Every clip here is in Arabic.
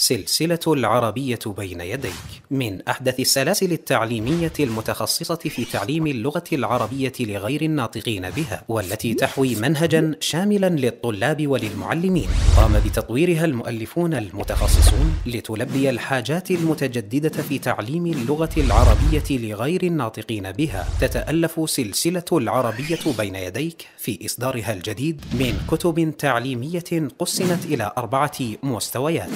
سلسلة العربية بين يديك من أحدث السلاسل التعليمية المتخصصة في تعليم اللغة العربية لغير الناطقين بها والتي تحوي منهجا شاملا للطلاب وللمعلمين قام بتطويرها المؤلفون المتخصصون لتلبي الحاجات المتجددة في تعليم اللغة العربية لغير الناطقين بها تتألف سلسلة العربية بين يديك في إصدارها الجديد من كتب تعليمية قسمت إلى أربعة مستويات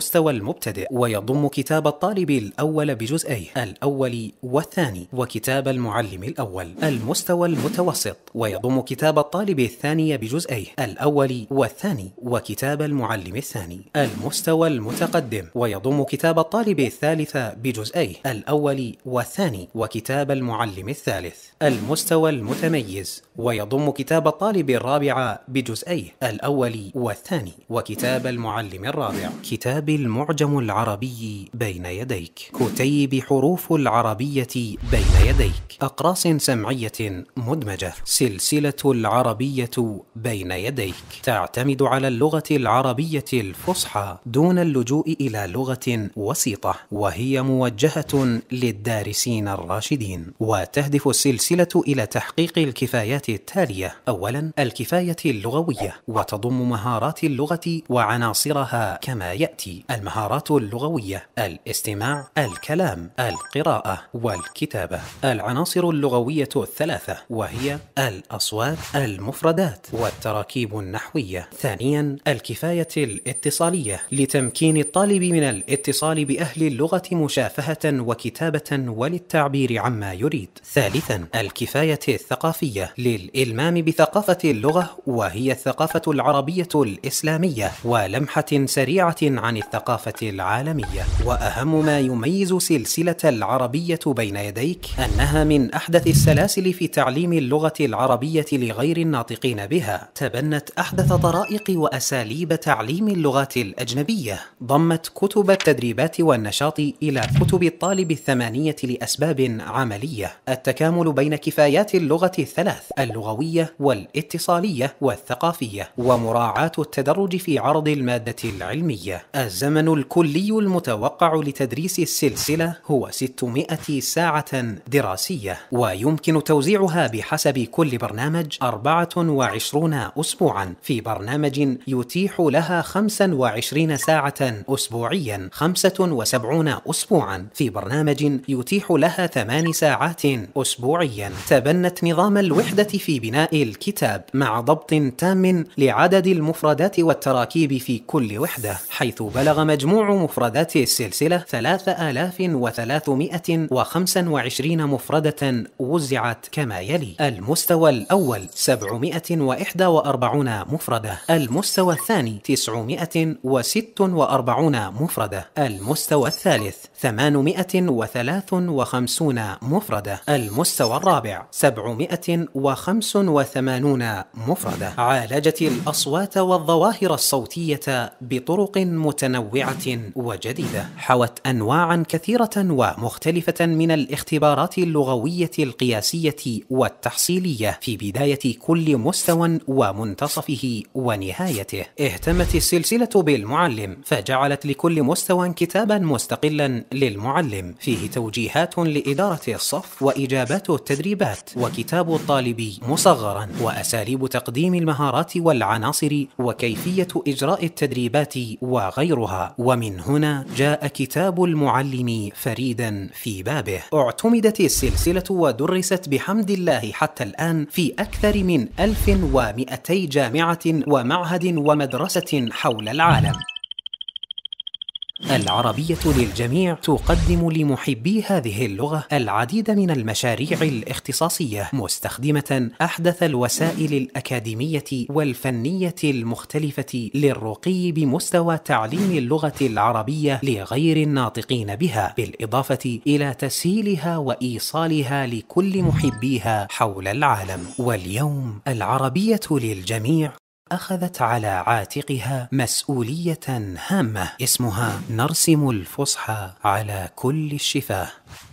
المستوى المبتدئ ويضم كتاب الطالب الأول بجزئيه الأول والثاني وكتاب المعلم الأول المستوى المتوسط ويضم كتاب الطالب الثاني بجزئيه الأول والثاني وكتاب المعلم الثاني المستوى المتقدم ويضم كتاب الطالب الثالث بجزئيه الأول والثاني وكتاب المعلم الثالث المستوى المتميز ويضم كتاب الطالب الرابع بجزئيه الأول والثاني وكتاب المعلم الرابع كتاب المعجم العربي بين يديك كتيب حروف العربية بين يديك أقراص سمعية مدمجة سلسلة العربية بين يديك تعتمد على اللغة العربية الفصحى دون اللجوء إلى لغة وسيطة وهي موجهة للدارسين الراشدين وتهدف السلسلة إلى تحقيق الكفايات التالية أولا الكفاية اللغوية وتضم مهارات اللغة وعناصرها كما يأتي المهارات اللغوية الاستماع الكلام القراءة والكتابة العناصر اللغوية الثلاثة وهي الأصوات المفردات والتراكيب النحوية ثانيا الكفاية الاتصالية لتمكين الطالب من الاتصال بأهل اللغة مشافهة وكتابة وللتعبير عما يريد ثالثا الكفاية الثقافية للإلمام بثقافة اللغة وهي الثقافة العربية الإسلامية ولمحة سريعة عن الثقافة العالمية وأهم ما يميز سلسلة العربية بين يديك أنها من أحدث السلاسل في تعليم اللغة العربية لغير الناطقين بها تبنت أحدث طرائق وأساليب تعليم اللغات الأجنبية ضمت كتب التدريبات والنشاط إلى كتب الطالب الثمانية لأسباب عملية التكامل بين كفايات اللغة الثلاث اللغوية والاتصالية والثقافية ومراعاة التدرج في عرض المادة العلمية الزمن الكلي المتوقع لتدريس السلسلة هو 600 ساعة دراسية ويمكن توزيعها بحسب كل برنامج 24 أسبوعا في برنامج يتيح لها 25 ساعة أسبوعيا 75 أسبوعا في برنامج يتيح لها 8 ساعات أسبوعيا تبنت نظام الوحدة في بناء الكتاب مع ضبط تام لعدد المفردات والتراكيب في كل وحدة حيث بلغ مجموع مفردات السلسلة 3325 مفردة وزعت كما يلي المستوى الأول 741 مفردة المستوى الثاني 946 مفردة المستوى الثالث 853 مفردة المستوى الرابع 785 مفردة عالجت الأصوات والظواهر الصوتية بطرق متنوعة متنوعة وجديدة حوت أنواعا كثيرة ومختلفة من الاختبارات اللغوية القياسية والتحصيلية في بداية كل مستوى ومنتصفه ونهايته اهتمت السلسلة بالمعلم فجعلت لكل مستوى كتابا مستقلا للمعلم فيه توجيهات لإدارة الصف وإجابات التدريبات وكتاب الطالب مصغرا وأساليب تقديم المهارات والعناصر وكيفية إجراء التدريبات وغيرها وغيرها ومن هنا جاء كتاب المعلم فريدا في بابه اعتمدت السلسلة ودرست بحمد الله حتى الآن في أكثر من 1200 جامعة ومعهد ومدرسة حول العالم العربية للجميع تقدم لمحبي هذه اللغة العديد من المشاريع الاختصاصية مستخدمة أحدث الوسائل الأكاديمية والفنية المختلفة للرقي بمستوى تعليم اللغة العربية لغير الناطقين بها بالإضافة إلى تسهيلها وإيصالها لكل محبيها حول العالم واليوم العربية للجميع أخذت على عاتقها مسؤولية هامة اسمها نرسم الفصحى على كل الشفاه